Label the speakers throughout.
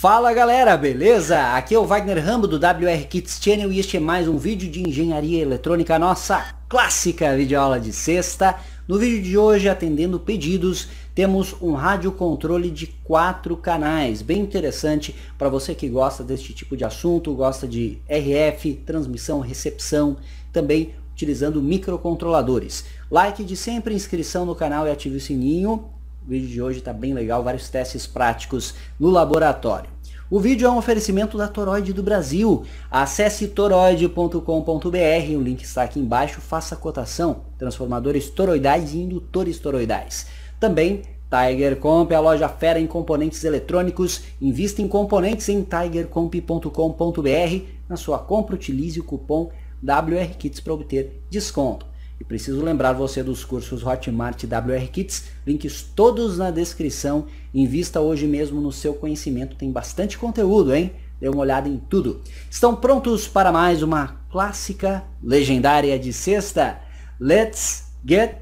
Speaker 1: Fala galera, beleza? Aqui é o Wagner Rambo do WR Kits Channel e este é mais um vídeo de engenharia eletrônica, nossa clássica videoaula de sexta. No vídeo de hoje, atendendo pedidos, temos um rádio controle de quatro canais, bem interessante para você que gosta deste tipo de assunto, gosta de RF, transmissão, recepção, também utilizando microcontroladores. Like de sempre, inscrição no canal e ative o sininho o vídeo de hoje está bem legal, vários testes práticos no laboratório. O vídeo é um oferecimento da Toroide do Brasil. Acesse toroide.com.br, o link está aqui embaixo, faça a cotação. Transformadores toroidais e indutores toroidais. Também Tiger Comp, a loja fera em componentes eletrônicos. Invista em componentes em tigercomp.com.br. Na sua compra, utilize o cupom WRKITS para obter desconto. E preciso lembrar você dos cursos Hotmart WR Kits, links todos na descrição. Invista hoje mesmo no seu conhecimento, tem bastante conteúdo, hein? Dê uma olhada em tudo. Estão prontos para mais uma clássica legendária de sexta? Let's get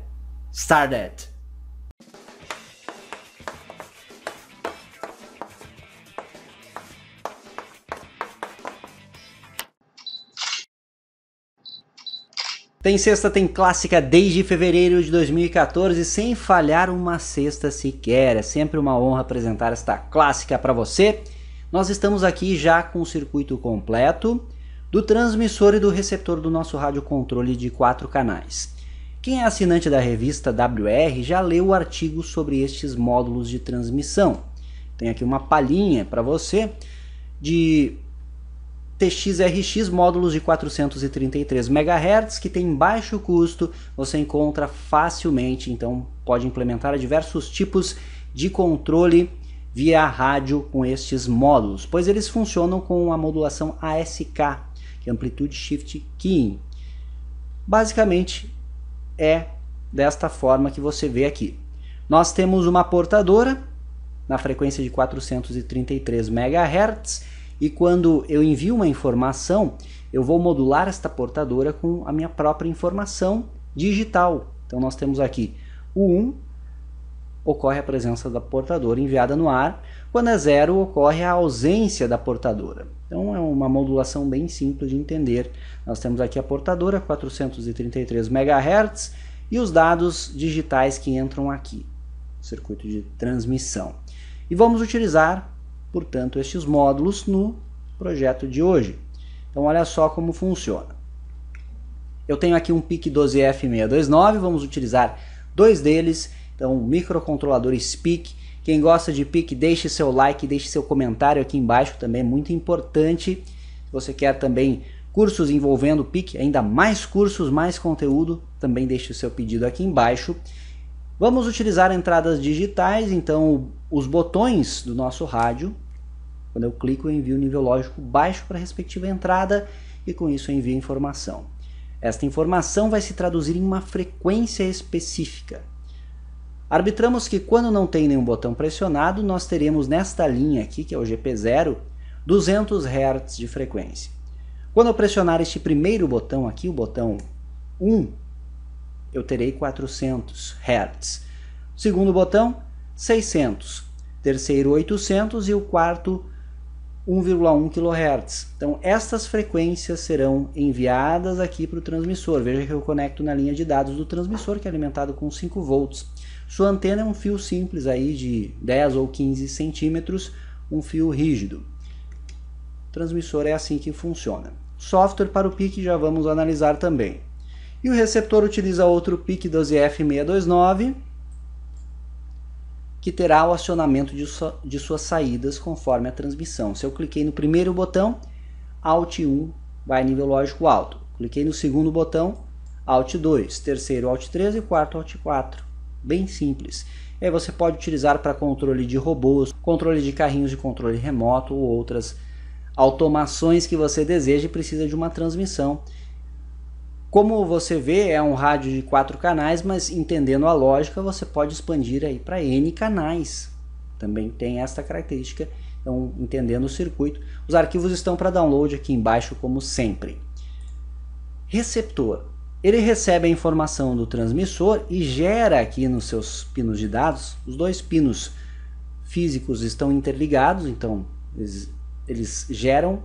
Speaker 1: started! Tem sexta, tem clássica desde fevereiro de 2014, sem falhar uma sexta sequer. É sempre uma honra apresentar esta clássica para você. Nós estamos aqui já com o circuito completo do transmissor e do receptor do nosso rádio controle de quatro canais. Quem é assinante da revista WR já leu o artigo sobre estes módulos de transmissão. Tem aqui uma palhinha para você de TXRX módulos de 433 MHz que tem baixo custo, você encontra facilmente, então pode implementar diversos tipos de controle via rádio com estes módulos, pois eles funcionam com a modulação ASK, que é amplitude shift keying. Basicamente é desta forma que você vê aqui. Nós temos uma portadora na frequência de 433 MHz e quando eu envio uma informação, eu vou modular esta portadora com a minha própria informação digital. Então nós temos aqui o 1 ocorre a presença da portadora enviada no ar, quando é 0 ocorre a ausência da portadora. Então é uma modulação bem simples de entender. Nós temos aqui a portadora 433 MHz e os dados digitais que entram aqui, circuito de transmissão. E vamos utilizar portanto, estes módulos no projeto de hoje. Então, olha só como funciona. Eu tenho aqui um PIC 12F629, vamos utilizar dois deles, então microcontroladores PIC. Quem gosta de PIC, deixe seu like, deixe seu comentário aqui embaixo também, é muito importante. Se você quer também cursos envolvendo PIC, ainda mais cursos, mais conteúdo, também deixe o seu pedido aqui embaixo. Vamos utilizar entradas digitais, então os botões do nosso rádio, quando eu clico eu envio o nível lógico baixo para a respectiva entrada e com isso eu envio informação. Esta informação vai se traduzir em uma frequência específica. Arbitramos que quando não tem nenhum botão pressionado, nós teremos nesta linha aqui, que é o GP0, 200 Hz de frequência. Quando eu pressionar este primeiro botão aqui, o botão 1, eu terei 400 Hz. Segundo botão, 600, terceiro 800 e o quarto 1,1 kHz. Então estas frequências serão enviadas aqui para o transmissor. Veja que eu conecto na linha de dados do transmissor que é alimentado com 5 volts. Sua antena é um fio simples aí de 10 ou 15 centímetros, um fio rígido. O transmissor é assim que funciona. Software para o PIC já vamos analisar também. E o receptor utiliza outro PIC 12F629 que terá o acionamento de, sua, de suas saídas conforme a transmissão. Se eu cliquei no primeiro botão, Alt 1 vai nível lógico alto. Cliquei no segundo botão, Alt 2, terceiro Alt 3 e quarto Alt 4. Bem simples. E aí você pode utilizar para controle de robôs, controle de carrinhos de controle remoto ou outras automações que você deseja e precisa de uma transmissão como você vê, é um rádio de quatro canais, mas entendendo a lógica, você pode expandir aí para N canais. Também tem esta característica, então entendendo o circuito. Os arquivos estão para download aqui embaixo, como sempre. Receptor. Ele recebe a informação do transmissor e gera aqui nos seus pinos de dados, os dois pinos físicos estão interligados, então eles, eles geram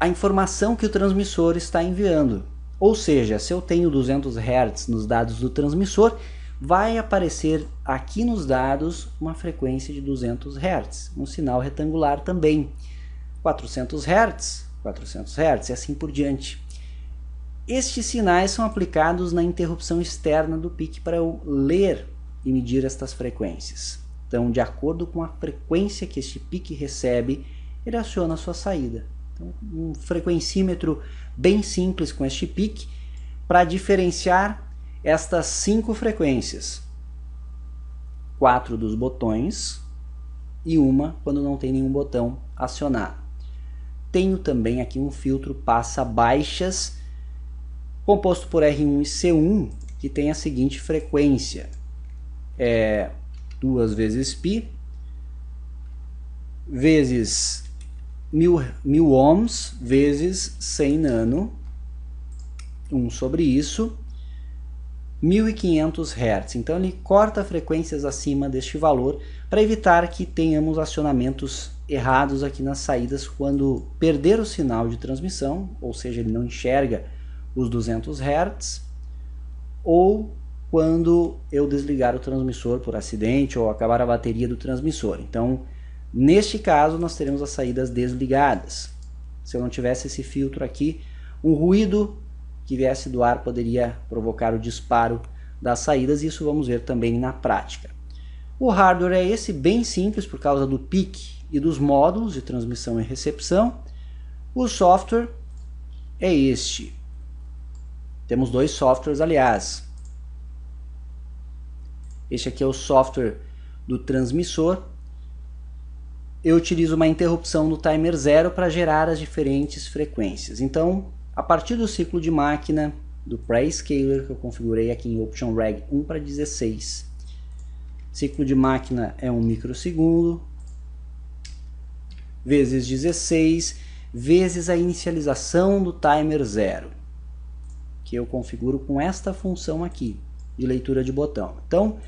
Speaker 1: a informação que o transmissor está enviando. Ou seja, se eu tenho 200 Hz nos dados do transmissor, vai aparecer aqui nos dados uma frequência de 200 Hz, um sinal retangular também. 400 Hz, 400 Hz e assim por diante. Estes sinais são aplicados na interrupção externa do PIC para eu ler e medir estas frequências. Então, de acordo com a frequência que este PIC recebe, ele aciona a sua saída. Então, um frequencímetro bem simples com este pique para diferenciar estas cinco frequências. Quatro dos botões e uma quando não tem nenhum botão acionado. Tenho também aqui um filtro passa baixas composto por R1 e C1 que tem a seguinte frequência. É 2 vezes π vezes mil, mil ohms vezes 100 nano, 1 sobre isso, 1500 Hz. Então ele corta frequências acima deste valor para evitar que tenhamos acionamentos errados aqui nas saídas quando perder o sinal de transmissão, ou seja, ele não enxerga os 200 Hz, ou quando eu desligar o transmissor por acidente ou acabar a bateria do transmissor. Então, Neste caso, nós teremos as saídas desligadas. Se eu não tivesse esse filtro aqui, o ruído que viesse do ar poderia provocar o disparo das saídas, e isso vamos ver também na prática. O hardware é esse, bem simples, por causa do PIC e dos módulos de transmissão e recepção. O software é este. Temos dois softwares, aliás. Este aqui é o software do transmissor eu utilizo uma interrupção do timer zero para gerar as diferentes frequências. Então, a partir do ciclo de máquina do pré-scaler que eu configurei aqui em Option Reg 1 para 16, ciclo de máquina é 1 microsegundo, vezes 16, vezes a inicialização do timer zero, que eu configuro com esta função aqui, de leitura de botão. Então,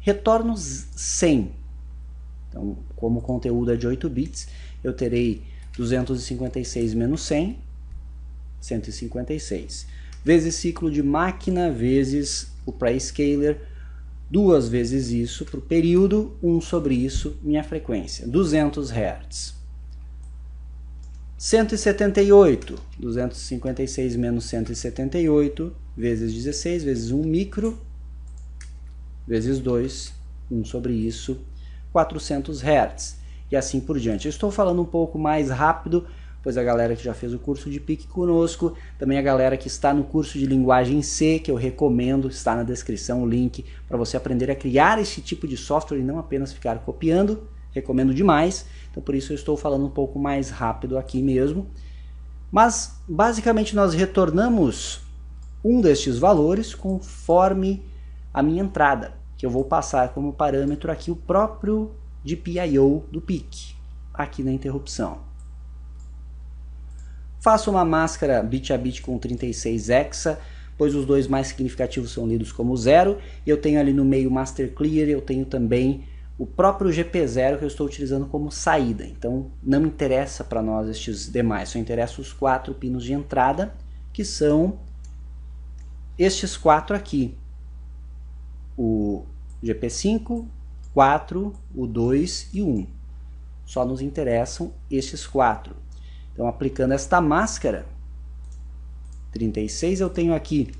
Speaker 1: retorno 100 então, como o conteúdo é de 8 bits, eu terei 256 menos 100, 156, vezes ciclo de máquina, vezes o pré-scaler, duas vezes isso para o período, 1 um sobre isso, minha frequência, 200 Hz. 178, 256 menos 178, vezes 16, vezes 1 micro, vezes 2, 1 sobre isso, 400 Hz e assim por diante. Eu estou falando um pouco mais rápido, pois a galera que já fez o curso de PIC conosco, também a galera que está no curso de linguagem C, que eu recomendo, está na descrição o link para você aprender a criar esse tipo de software e não apenas ficar copiando, recomendo demais. Então por isso eu estou falando um pouco mais rápido aqui mesmo. Mas basicamente nós retornamos um destes valores conforme a minha entrada que eu vou passar como parâmetro aqui o próprio GPIO do PIC, aqui na interrupção. Faço uma máscara bit a bit com 36 hexa, pois os dois mais significativos são lidos como zero, e eu tenho ali no meio master clear, eu tenho também o próprio GP0 que eu estou utilizando como saída. Então não interessa para nós estes demais, só interessa os quatro pinos de entrada, que são estes quatro aqui. O GP5, 4, o 2 e o 1. Só nos interessam estes quatro. Então, aplicando esta máscara, 36, eu tenho aqui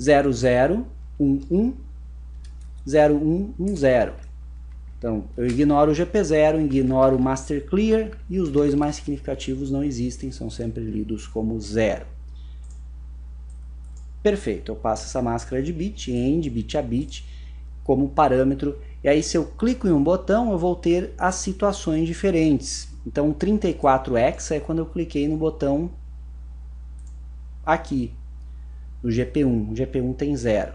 Speaker 1: 0, 0, 1, 1, 0, 1, 1, 0. Então, eu ignoro o GP0, ignoro o Master Clear e os dois mais significativos não existem, são sempre lidos como zero. Perfeito, eu passo essa máscara de bit, end, bit a bit, como parâmetro. E aí, se eu clico em um botão, eu vou ter as situações diferentes. Então, 34 hexa é quando eu cliquei no botão aqui, no GP1. O GP1 tem 0.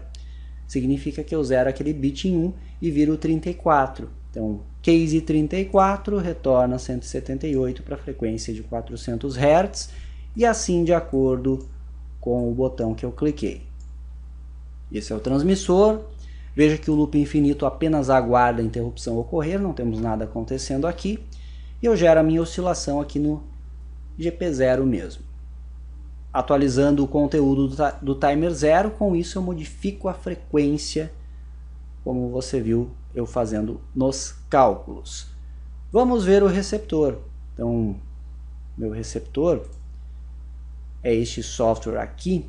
Speaker 1: Significa que eu zero aquele bit em 1 e viro 34. Então, case 34 retorna 178 para a frequência de 400 Hz e assim de acordo com o botão que eu cliquei. Esse é o transmissor, Veja que o loop infinito apenas aguarda a interrupção ocorrer, não temos nada acontecendo aqui. E eu gero a minha oscilação aqui no GP0 mesmo. Atualizando o conteúdo do, timer 0, com isso eu modifico a frequência, como você viu eu fazendo nos cálculos. Vamos ver o receptor. Então, meu receptor é este software aqui,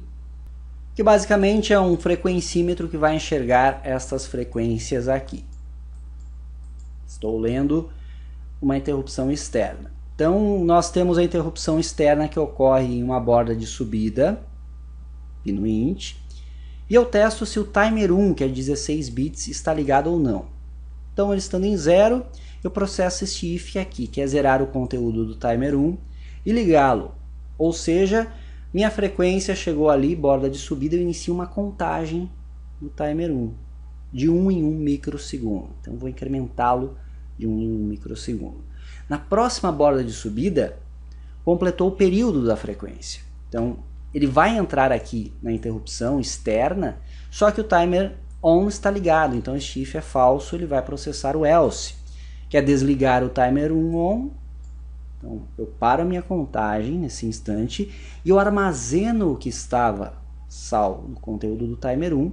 Speaker 1: que basicamente é um frequencímetro que vai enxergar estas frequências aqui. Estou lendo uma interrupção externa. Então, nós temos a interrupção externa que ocorre em uma borda de subida, no int, e eu testo se o timer 1, que é 16 bits, está ligado ou não. Então, ele estando em zero, eu processo este if aqui, que é zerar o conteúdo do timer 1 e ligá-lo. Ou seja, minha frequência chegou ali, borda de subida, eu inicio uma contagem do timer 1, de 1 em 1 microsegundo. Então vou incrementá-lo de 1 em 1 microsegundo. Na próxima borda de subida, completou o período da frequência. Então ele vai entrar aqui na interrupção externa, só que o timer on está ligado, então esse if é falso, ele vai processar o else, que é desligar o timer 1 on então, eu paro a minha contagem nesse instante e eu armazeno o que estava salvo no conteúdo do timer 1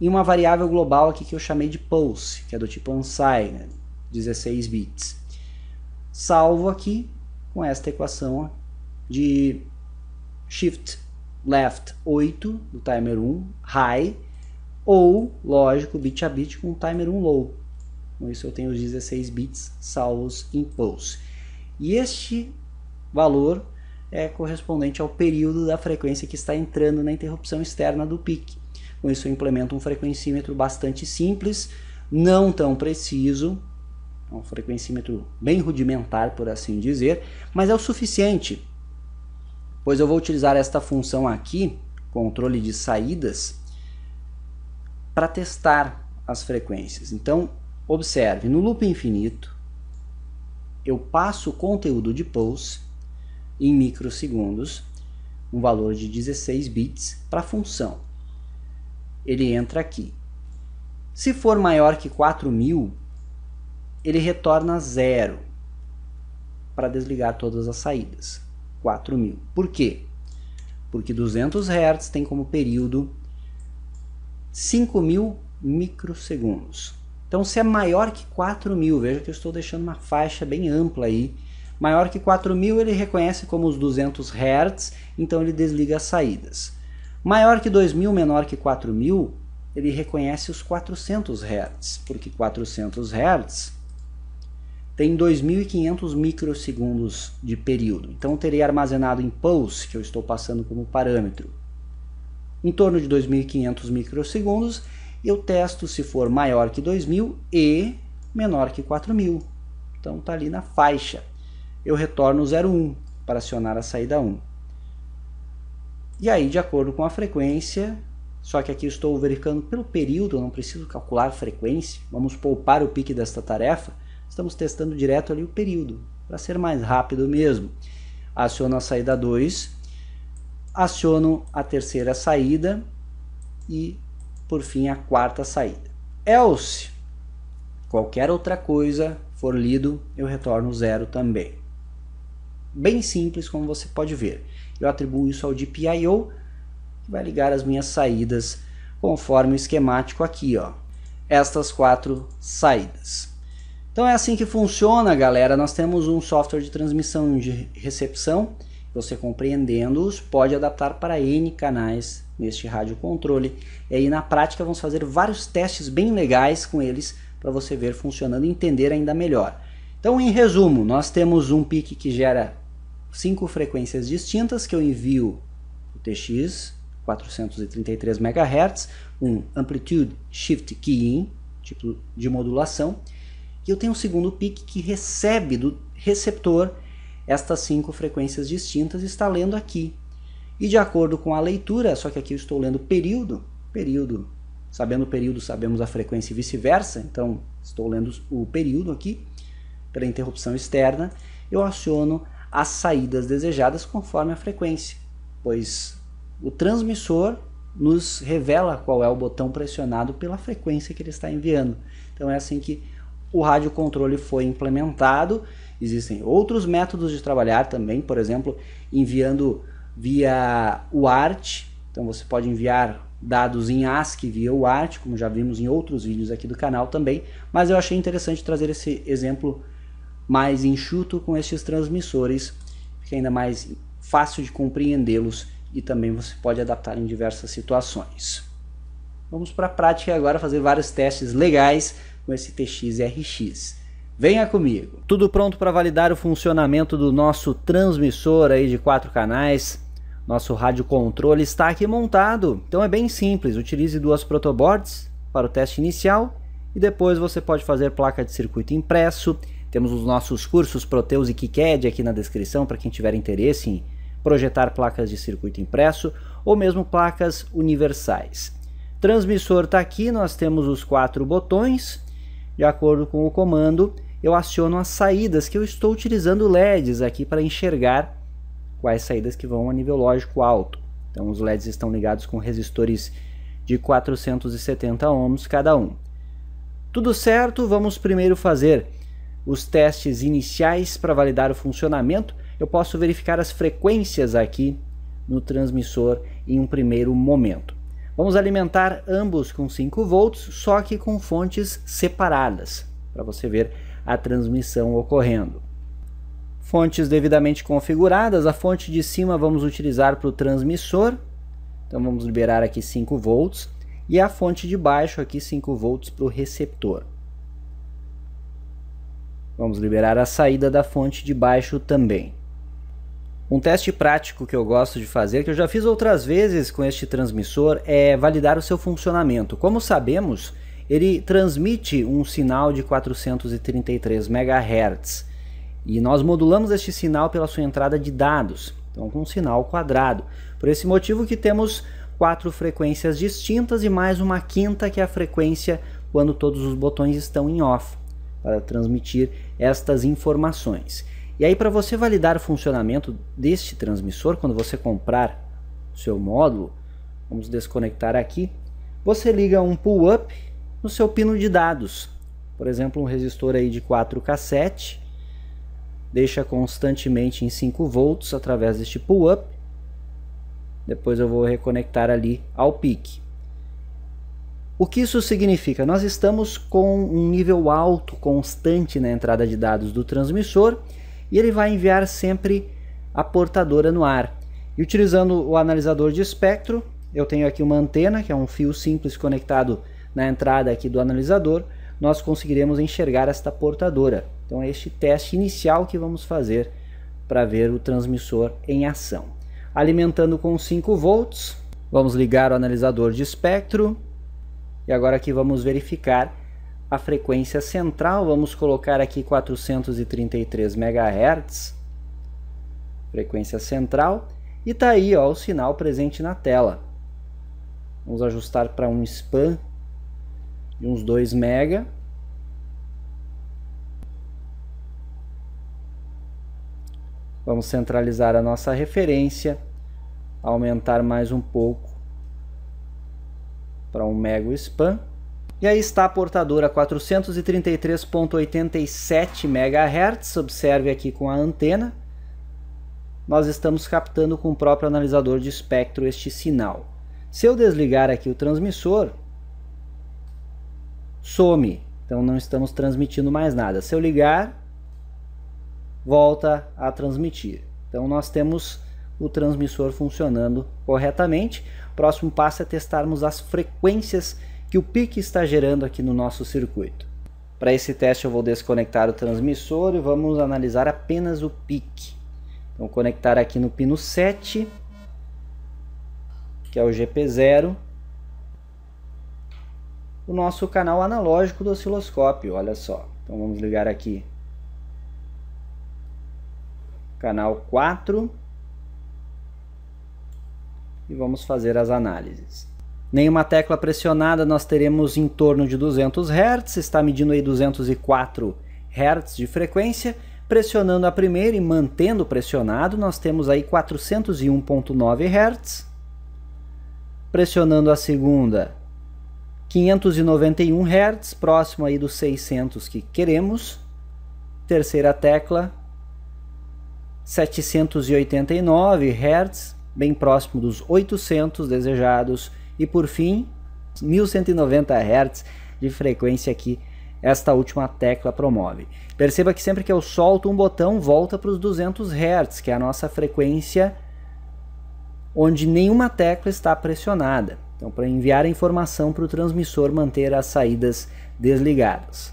Speaker 1: em uma variável global aqui que eu chamei de pulse, que é do tipo unsigned, 16 bits. Salvo aqui com esta equação de shift left 8 do timer 1 high ou, lógico, bit a bit com o timer 1 low. Com isso eu tenho os 16 bits salvos em pulse. E este valor é correspondente ao período da frequência que está entrando na interrupção externa do pique. Com isso eu implemento um frequencímetro bastante simples, não tão preciso, é um frequencímetro bem rudimentar, por assim dizer, mas é o suficiente, pois eu vou utilizar esta função aqui, controle de saídas, para testar as frequências. Então, observe, no loop infinito, eu passo o conteúdo de pulse em microsegundos, um valor de 16 bits, para a função. Ele entra aqui. Se for maior que 4000, ele retorna zero para desligar todas as saídas. 4000. Por quê? Porque 200 Hz tem como período 5000 microsegundos. Então, se é maior que 4 mil, veja que eu estou deixando uma faixa bem ampla aí. Maior que 4 mil, ele reconhece como os 200 Hz, então ele desliga as saídas. Maior que 2 mil, menor que 4 mil, ele reconhece os 400 Hz, porque 400 Hz tem 2.500 microsegundos de período. Então, eu terei armazenado em pulse, que eu estou passando como parâmetro, em torno de 2.500 microsegundos, eu testo se for maior que 2.000 e menor que 4.000. Então está ali na faixa. Eu retorno 0,1 para acionar a saída 1. E aí, de acordo com a frequência, só que aqui estou verificando pelo período, eu não preciso calcular frequência, vamos poupar o pique desta tarefa, estamos testando direto ali o período, para ser mais rápido mesmo. Aciono a saída 2, aciono a terceira saída e por fim a quarta saída. Else, qualquer outra coisa for lido, eu retorno zero também. Bem simples, como você pode ver. Eu atribuo isso ao DPIO, que vai ligar as minhas saídas conforme o esquemático aqui, ó. Estas quatro saídas. Então é assim que funciona, galera. Nós temos um software de transmissão de recepção. Você compreendendo-os, pode adaptar para N canais neste rádio controle. E aí na prática vamos fazer vários testes bem legais com eles para você ver funcionando e entender ainda melhor. Então em resumo, nós temos um pique que gera cinco frequências distintas que eu envio o TX 433 MHz, um Amplitude Shift Keying, tipo de modulação, e eu tenho um segundo pique que recebe do receptor estas cinco frequências distintas e está lendo aqui e de acordo com a leitura, só que aqui eu estou lendo período, período, sabendo o período, sabemos a frequência e vice-versa, então estou lendo o período aqui, pela interrupção externa, eu aciono as saídas desejadas conforme a frequência, pois o transmissor nos revela qual é o botão pressionado pela frequência que ele está enviando. Então é assim que o radiocontrole foi implementado. Existem outros métodos de trabalhar também, por exemplo, enviando via UART. Então você pode enviar dados em ASCII via UART, como já vimos em outros vídeos aqui do canal também, mas eu achei interessante trazer esse exemplo mais enxuto com esses transmissores, fica é ainda mais fácil de compreendê-los e também você pode adaptar em diversas situações. Vamos para a prática agora fazer vários testes legais com esse TX-RX. Venha comigo! Tudo pronto para validar o funcionamento do nosso transmissor aí de quatro canais, nosso rádio controle está aqui montado, então é bem simples. Utilize duas protoboards para o teste inicial e depois você pode fazer placa de circuito impresso. Temos os nossos cursos Proteus e KiCad aqui na descrição para quem tiver interesse em projetar placas de circuito impresso ou mesmo placas universais. Transmissor está aqui, nós temos os quatro botões. De acordo com o comando, eu aciono as saídas que eu estou utilizando LEDs aqui para enxergar quais saídas que vão a nível lógico alto. Então os LEDs estão ligados com resistores de 470 ohms cada um. Tudo certo, vamos primeiro fazer os testes iniciais para validar o funcionamento. Eu posso verificar as frequências aqui no transmissor em um primeiro momento. Vamos alimentar ambos com 5 volts, só que com fontes separadas, para você ver a transmissão ocorrendo. Fontes devidamente configuradas, a fonte de cima vamos utilizar para o transmissor, então vamos liberar aqui 5 volts, e a fonte de baixo aqui 5 volts para o receptor. Vamos liberar a saída da fonte de baixo também. Um teste prático que eu gosto de fazer, que eu já fiz outras vezes com este transmissor, é validar o seu funcionamento. Como sabemos, ele transmite um sinal de 433 MHz. E nós modulamos este sinal pela sua entrada de dados, então com um sinal quadrado. Por esse motivo que temos quatro frequências distintas e mais uma quinta que é a frequência quando todos os botões estão em off, para transmitir estas informações. E aí para você validar o funcionamento deste transmissor quando você comprar o seu módulo, vamos desconectar aqui, você liga um pull up no seu pino de dados. Por exemplo, um resistor aí de 4K7 deixa constantemente em 5 volts através deste pull-up. Depois eu vou reconectar ali ao pique. O que isso significa? Nós estamos com um nível alto constante na entrada de dados do transmissor e ele vai enviar sempre a portadora no ar. E utilizando o analisador de espectro, eu tenho aqui uma antena, que é um fio simples conectado na entrada aqui do analisador, nós conseguiremos enxergar esta portadora. Então é este teste inicial que vamos fazer para ver o transmissor em ação. Alimentando com 5 volts, vamos ligar o analisador de espectro e agora aqui vamos verificar a frequência central, vamos colocar aqui 433 MHz, frequência central, e tá aí ó, o sinal presente na tela. Vamos ajustar para um span de uns 2 MHz Vamos centralizar a nossa referência, aumentar mais um pouco para um mega span. E aí está a portadora 433.87 MHz, observe aqui com a antena. Nós estamos captando com o próprio analisador de espectro este sinal. Se eu desligar aqui o transmissor, some, então não estamos transmitindo mais nada. Se eu ligar, volta a transmitir. Então nós temos o transmissor funcionando corretamente. O próximo passo é testarmos as frequências que o pique está gerando aqui no nosso circuito. Para esse teste eu vou desconectar o transmissor e vamos analisar apenas o pique. Então conectar aqui no pino 7, que é o GP0, o nosso canal analógico do osciloscópio, olha só. Então vamos ligar aqui canal 4 e vamos fazer as análises. Nenhuma tecla pressionada, nós teremos em torno de 200 Hz, está medindo aí 204 Hz de frequência. Pressionando a primeira e mantendo pressionado, nós temos aí 401.9 Hz. Pressionando a segunda, 591 Hz, próximo aí dos 600 que queremos. Terceira tecla, 789 Hz, bem próximo dos 800 desejados, e por fim 1190 Hz de frequência que esta última tecla promove. Perceba que sempre que eu solto um botão, volta para os 200 Hz, que é a nossa frequência onde nenhuma tecla está pressionada. Então, para enviar a informação para o transmissor manter as saídas desligadas.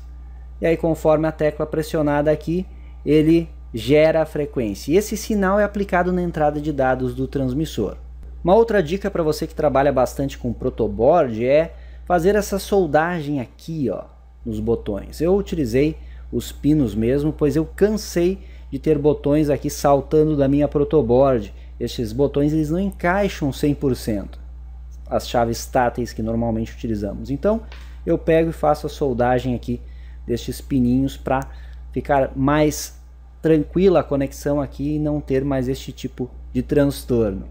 Speaker 1: E aí, conforme a tecla pressionada aqui, ele gera a frequência. E esse sinal é aplicado na entrada de dados do transmissor. Uma outra dica para você que trabalha bastante com protoboard é fazer essa soldagem aqui, ó, nos botões. Eu utilizei os pinos mesmo, pois eu cansei de ter botões aqui saltando da minha protoboard. Estes botões eles não encaixam 100% as chaves táteis que normalmente utilizamos. Então, eu pego e faço a soldagem aqui destes pininhos para ficar mais tranquila a conexão aqui e não ter mais este tipo de transtorno.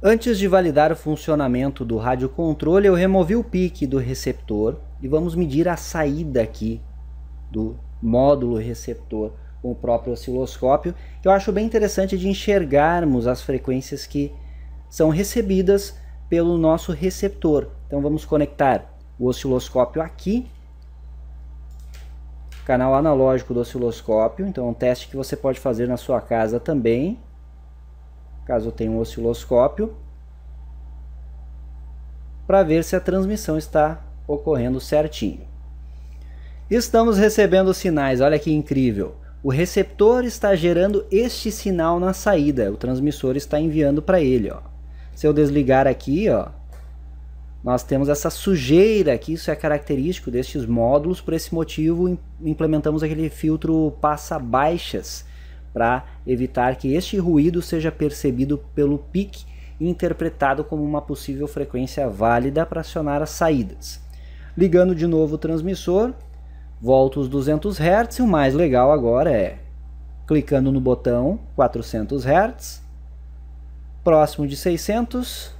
Speaker 1: Antes de validar o funcionamento do radiocontrole, eu removi o pique do receptor e vamos medir a saída aqui do módulo receptor com o próprio osciloscópio, que eu acho bem interessante de enxergarmos as frequências que são recebidas pelo nosso receptor. Então vamos conectar o osciloscópio aqui canal analógico do osciloscópio, então é um teste que você pode fazer na sua casa também, caso tenha um osciloscópio, para ver se a transmissão está ocorrendo certinho. Estamos recebendo sinais, olha que incrível. O receptor está gerando este sinal na saída, o transmissor está enviando para ele. Ó. Se eu desligar aqui, ó, nós temos essa sujeira, que isso é característico destes módulos, por esse motivo implementamos aquele filtro passa-baixas, para evitar que este ruído seja percebido pelo PIC e interpretado como uma possível frequência válida para acionar as saídas. Ligando de novo o transmissor, volto os 200 Hz e o mais legal agora é clicando no botão 400 Hz, próximo de 600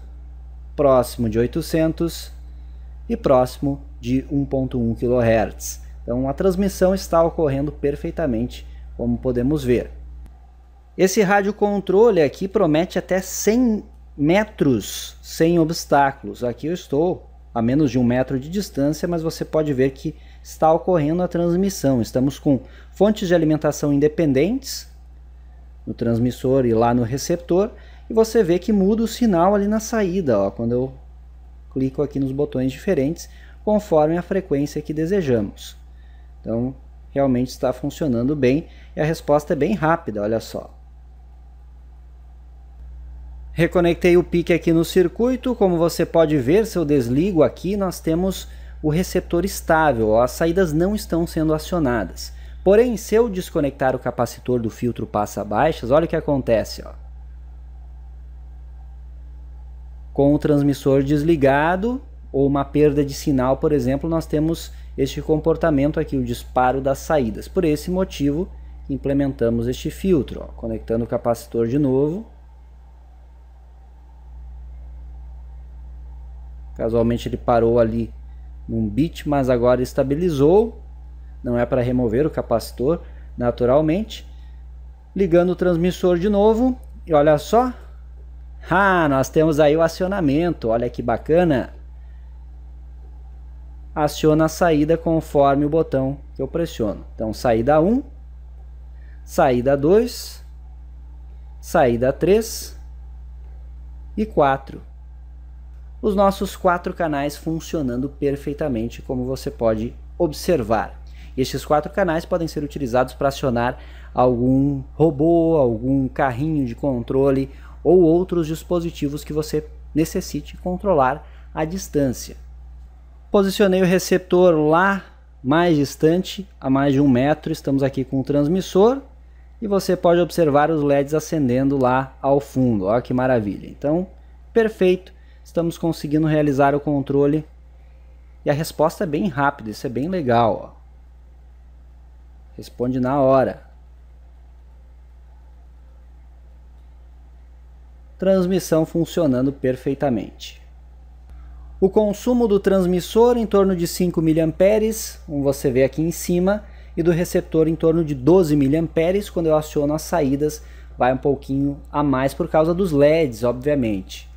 Speaker 1: próximo de 800 e próximo de 1.1 kHz. Então a transmissão está ocorrendo perfeitamente, como podemos ver. Esse rádio controle aqui promete até 100 metros sem obstáculos. Aqui eu estou a menos de um metro de distância, mas você pode ver que está ocorrendo a transmissão. Estamos com fontes de alimentação independentes no transmissor e lá no receptor, e você vê que muda o sinal ali na saída, ó, quando eu clico aqui nos botões diferentes, conforme a frequência que desejamos. Então, realmente está funcionando bem e a resposta é bem rápida, olha só. Reconectei o pique aqui no circuito, como você pode ver, se eu desligo aqui, nós temos o receptor estável, ó, as saídas não estão sendo acionadas. Porém, se eu desconectar o capacitor do filtro passa-baixas, olha o que acontece. Ó. com o transmissor desligado ou uma perda de sinal, por exemplo, nós temos este comportamento aqui, o disparo das saídas. Por esse motivo, implementamos este filtro, ó, conectando o capacitor de novo. Casualmente ele parou ali num bit, mas agora estabilizou. Não é para remover o capacitor, naturalmente. Ligando o transmissor de novo. E olha só, ah, nós temos aí o acionamento, olha que bacana. Aciona a saída conforme o botão que eu pressiono. Então, saída 1, saída 2, saída 3 e 4. Os nossos quatro canais funcionando perfeitamente, como você pode observar. Estes quatro canais podem ser utilizados para acionar algum robô, algum carrinho de controle ou outros dispositivos que você necessite controlar à distância. Posicionei o receptor lá mais distante, a mais de um metro, estamos aqui com o transmissor e você pode observar os LEDs acendendo lá ao fundo, olha que maravilha. Então, perfeito, estamos conseguindo realizar o controle e a resposta é bem rápida, isso é bem legal. Ó. Responde na hora. transmissão funcionando perfeitamente. O consumo do transmissor em torno de 5 mA, como você vê aqui em cima, e do receptor em torno de 12 mA, quando eu aciono as saídas vai um pouquinho a mais por causa dos LEDs, obviamente.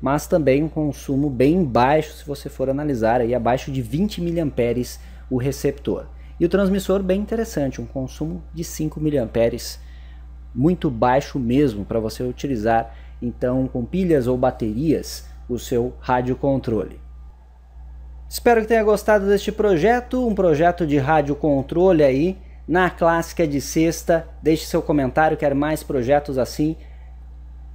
Speaker 1: Mas também um consumo bem baixo se você for analisar, aí abaixo de 20 mA o receptor. E o transmissor bem interessante, um consumo de 5 mA muito baixo mesmo para você utilizar então com pilhas ou baterias o seu rádio controle. Espero que tenha gostado deste projeto, um projeto de rádio controle aí na clássica de sexta. Deixe seu comentário, quer mais projetos assim?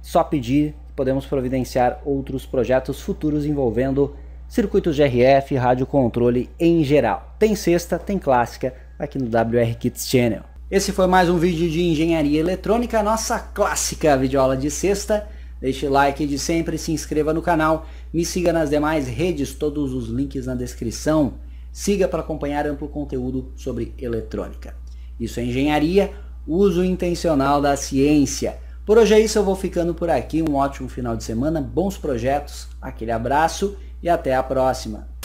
Speaker 1: Só pedir, podemos providenciar outros projetos futuros envolvendo circuitos GRF, rádio controle em geral. Tem sexta, tem clássica aqui no WR Kids Channel. Esse foi mais um vídeo de engenharia eletrônica, nossa clássica videoaula de sexta. Deixe like de sempre, se inscreva no canal, me siga nas demais redes, todos os links na descrição. Siga para acompanhar amplo conteúdo sobre eletrônica. Isso é engenharia, uso intencional da ciência. Por hoje é isso, eu vou ficando por aqui. Um ótimo final de semana, bons projetos, aquele abraço e até a próxima.